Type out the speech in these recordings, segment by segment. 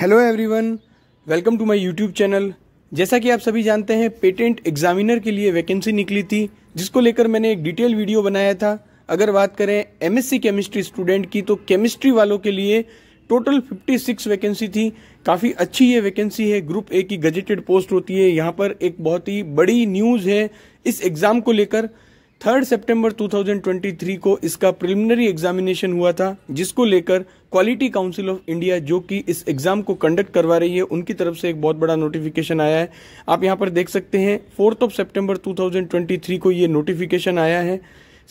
Hello everyone welcome to my YouTube channel जैसा कि आप सभी जानते हैं पेटेंट एग्जामिनर के लिए वैकेंसी निकली थी जिसको लेकर मैंने एक डिटेल वीडियो बनाया था अगर बात करें एमएससी केमिस्ट्री स्टूडेंट की तो केमिस्ट्री वालों के लिए टोटल 56 वैकेंसी थी काफ़ी अच्छी ये वैकेंसी है ग्रुप ए की गजेटेड पोस्ट होती है यहाँ पर एक बहुत ही बड़ी न्यूज़ है इस एग्ज़ाम को लेकर थर्ड सेप्टेम्बर टू को इसका प्रिलिमिनरी एग्जामिनेशन हुआ था जिसको लेकर क्वालिटी काउंसिल ऑफ इंडिया जो कि इस एग्जाम को कंडक्ट करवा रही है उनकी तरफ से एक बहुत बड़ा नोटिफिकेशन आया है आप यहां पर देख सकते हैं फोर्थ ऑफ सेप्टेम्बर टू को ये नोटिफिकेशन आया है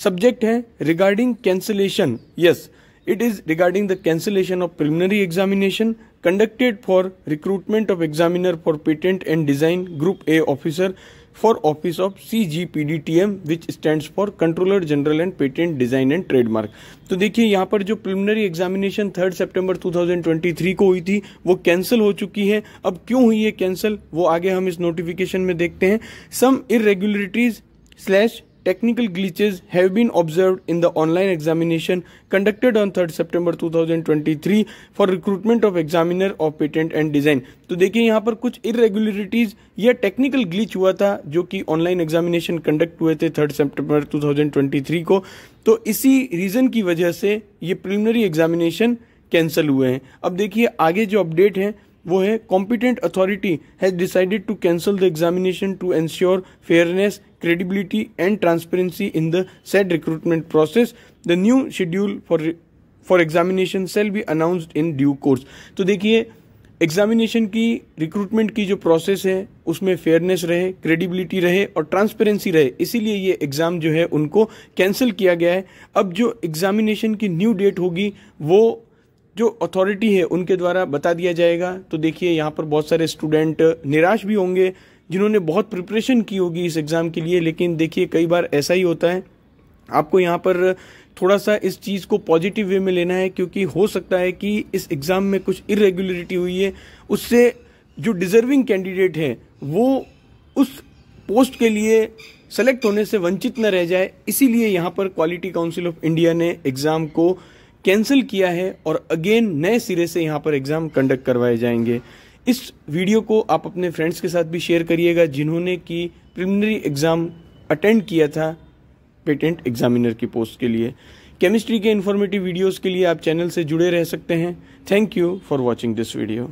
सब्जेक्ट है regarding cancellation yes It is regarding the cancellation of preliminary examination conducted for recruitment of examiner for patent and design group A officer for office of CGPDTM which stands for controller general and patent design and trademark तो देखिए यहाँ पर जो preliminary examination 3 सितंबर 2023 को हुई थी वो cancel हो चुकी है अब क्यों हुई है कैंसिल वो आगे हम इस नोटिफिकेशन में देखते हैं some irregularities slash technical glitches have been observed in the online examination conducted on 3rd September 2023 for recruitment of examiner of patent and design. तो देखिए यहाँ पर कुछ irregularities या technical glitch हुआ था जो कि online examination conduct हुए थे थर्ड September 2023 को तो इसी reason की वजह से ये preliminary examination कैंसिल हुए हैं अब देखिए आगे जो अपडेट है वो है competent authority has decided to cancel the examination to ensure fairness credibility and transparency in the set recruitment process the new schedule for for examination shall be announced in due course तो देखिए examination की recruitment की जो process है उसमें fairness रहे credibility रहे और ट्रांसपेरेंसी रहे इसीलिए ये एग्ज़ाम जो है उनको कैंसिल किया गया है अब जो एग्जामिनेशन की न्यू डेट होगी वो जो अथॉरिटी है उनके द्वारा बता दिया जाएगा तो देखिए यहाँ पर बहुत सारे स्टूडेंट निराश भी होंगे जिन्होंने बहुत प्रिपरेशन की होगी इस एग्ज़ाम के लिए लेकिन देखिए कई बार ऐसा ही होता है आपको यहाँ पर थोड़ा सा इस चीज़ को पॉजिटिव वे में लेना है क्योंकि हो सकता है कि इस एग्ज़ाम में कुछ इरेगुलरिटी हुई है उससे जो डिजर्विंग कैंडिडेट हैं वो उस पोस्ट के लिए सेलेक्ट होने से वंचित न रह जाए इसीलिए यहाँ पर क्वालिटी काउंसिल ऑफ इंडिया ने एग्ज़ाम को कैंसिल किया है और अगेन नए सिरे से यहाँ पर एग्ज़ाम कंडक्ट करवाए जाएंगे इस वीडियो को आप अपने फ्रेंड्स के साथ भी शेयर करिएगा जिन्होंने की प्रिलिमिनरी एग्ज़ाम अटेंड किया था पेटेंट एग्जामिनर की पोस्ट के लिए केमिस्ट्री के इन्फॉर्मेटिव वीडियोस के लिए आप चैनल से जुड़े रह सकते हैं thank you for watching this video